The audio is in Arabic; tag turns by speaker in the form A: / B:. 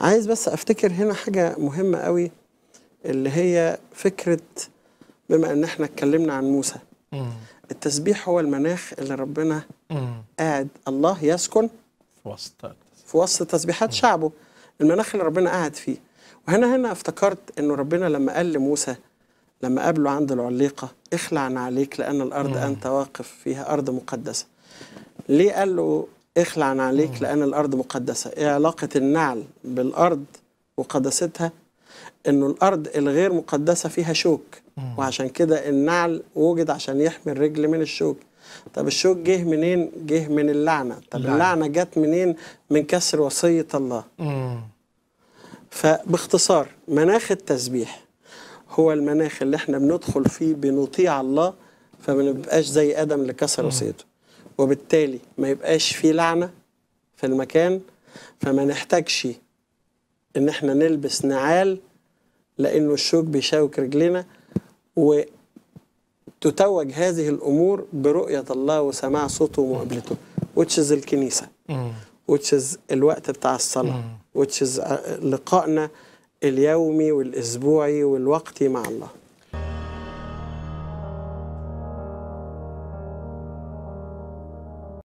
A: عايز بس افتكر هنا حاجه مهمه قوي اللي هي فكره بما ان احنا اتكلمنا عن موسى مم. التسبيح هو المناخ اللي ربنا مم. قاعد الله يسكن في وسط في وسط تسبيحات شعبه المناخ اللي ربنا قاعد فيه وهنا هنا افتكرت انه ربنا لما قال لموسى لما قابله عند العليقه اخلع نعليك لان الارض مم. انت واقف فيها ارض مقدسه ليه قال له اخلع عليك لأن الأرض مقدسة إيه علاقة النعل بالأرض وقدستها أنه الأرض الغير مقدسة فيها شوك وعشان كده النعل وجد عشان يحمي الرجل من الشوك طب الشوك جه منين؟ جه من اللعنة طب اللعنة, اللعنة جت منين؟ من كسر وصية الله مم. فباختصار مناخ التسبيح هو المناخ اللي احنا بندخل فيه بنطيع الله فما نبقاش زي ادم اللي كسر وصيته وبالتالي ما يبقاش في لعنة في المكان فما نحتاجش ان احنا نلبس نعال لانه الشوك بيشوك رجلنا وتتوج هذه الامور برؤيه الله وسماع صوته ومقابلته وتشز الكنيسه وتشز الوقت بتاع الصلاه وتشز لقائنا اليومي والاسبوعي والوقتي مع الله